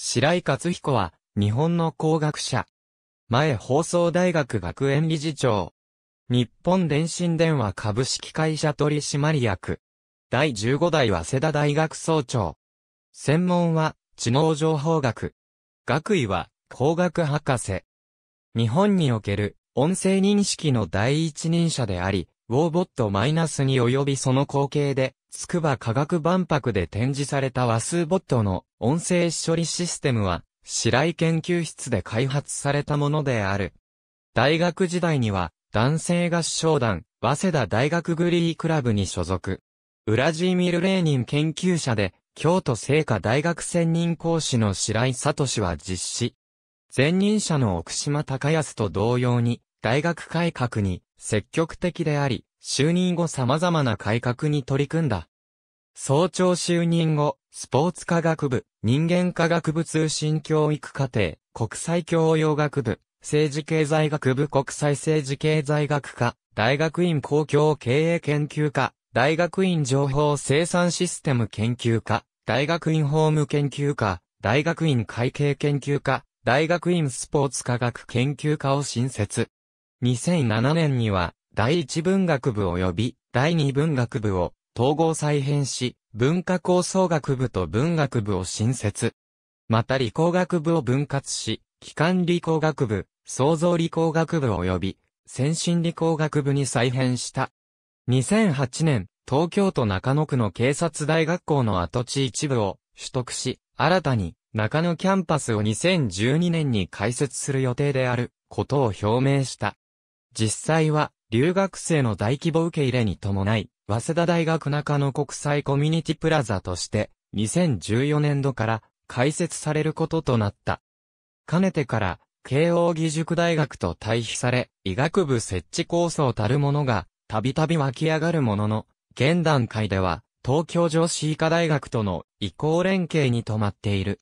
白井勝彦は、日本の工学者。前放送大学学園理事長。日本電信電話株式会社取締役。第15代早稲田大学総長。専門は、知能情報学。学位は、工学博士。日本における、音声認識の第一人者であり、ウォーボットマイナスに及びその後継で、筑波科学万博で展示された和数ボットの音声処理システムは、白井研究室で開発されたものである。大学時代には、男性合唱団、早稲田大学グリークラブに所属。ウラジーミル・レーニン研究者で、京都聖火大学専任講師の白井聡は実施。前任者の奥島隆康と同様に、大学改革に積極的であり、就任後様々な改革に取り組んだ。早朝就任後、スポーツ科学部、人間科学部通信教育課程、国際教養学部、政治経済学部国際政治経済学科、大学院公共経営研究科、大学院情報生産システム研究科、大学院法務研究科、大学院会計研究科、大学院スポーツ科学研究科を新設。2007年には、第一文学部及び第二文学部を統合再編し、文化構想学部と文学部を新設。また理工学部を分割し、機関理工学部、創造理工学部及び先進理工学部に再編した。2008年、東京都中野区の警察大学校の跡地一部を取得し、新たに中野キャンパスを2012年に開設する予定であることを表明した。実際は留学生の大規模受け入れに伴い、早稲田大学中野国際コミュニティプラザとして、2014年度から開設されることとなった。かねてから、慶応義塾大学と対比され、医学部設置構想たるものが、たびたび湧き上がるものの、現段階では、東京女子医科大学との移行連携に止まっている。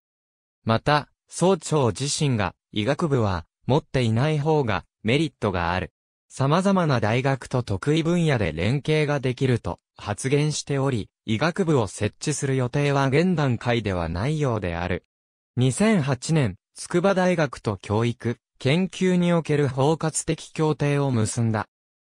また、総長自身が、医学部は、持っていない方が、メリットがある。様々な大学と得意分野で連携ができると発言しており、医学部を設置する予定は現段階ではないようである。2008年、筑波大学と教育、研究における包括的協定を結んだ。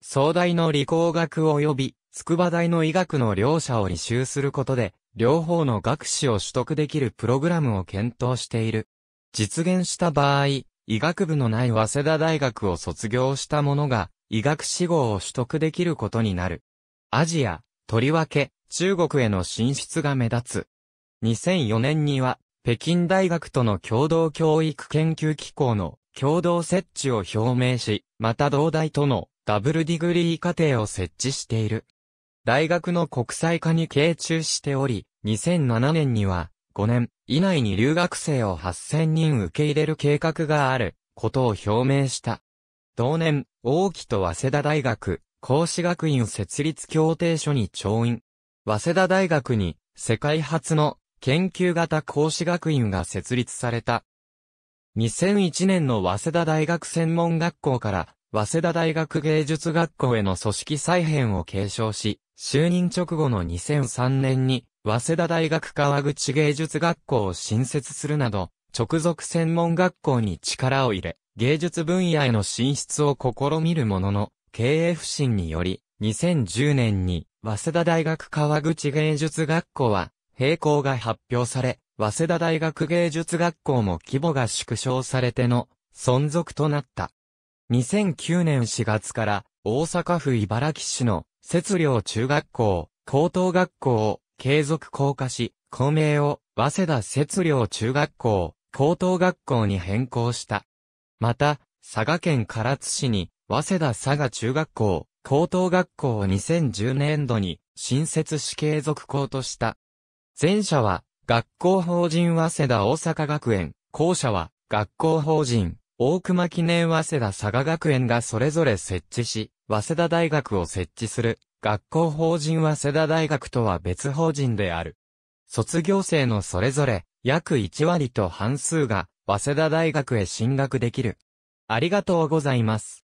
総大の理工学及び筑波大の医学の両者を履修することで、両方の学士を取得できるプログラムを検討している。実現した場合、医学部のない早稲田大学を卒業した者が、医学志望を取得できることになる。アジア、とりわけ、中国への進出が目立つ。2004年には、北京大学との共同教育研究機構の共同設置を表明し、また同大とのダブルディグリー課程を設置している。大学の国際化に傾注しており、2007年には5年以内に留学生を8000人受け入れる計画があることを表明した。同年、王毅と早稲田大学、孔子学院設立協定書に調印。早稲田大学に世界初の研究型孔子学院が設立された。2001年の早稲田大学専門学校から早稲田大学芸術学校への組織再編を継承し、就任直後の2003年に早稲田大学川口芸術学校を新設するなど、直属専門学校に力を入れ、芸術分野への進出を試みるものの、経営不振により、2010年に、早稲田大学川口芸術学校は、閉校が発表され、早稲田大学芸術学校も規模が縮小されての、存続となった。2009年4月から、大阪府茨木市の、節量中学校、高等学校を、継続降下し、校名を、早稲田節量中学校、高等学校に変更した。また、佐賀県唐津市に、早稲田佐賀中学校、高等学校を2010年度に、新設し継続校とした。前者は、学校法人早稲田大阪学園、後者は、学校法人、大熊記念早稲田佐賀学園がそれぞれ設置し、早稲田大学を設置する。学校法人は世田大学とは別法人である。卒業生のそれぞれ、約1割と半数が、早稲田大学へ進学できる。ありがとうございます。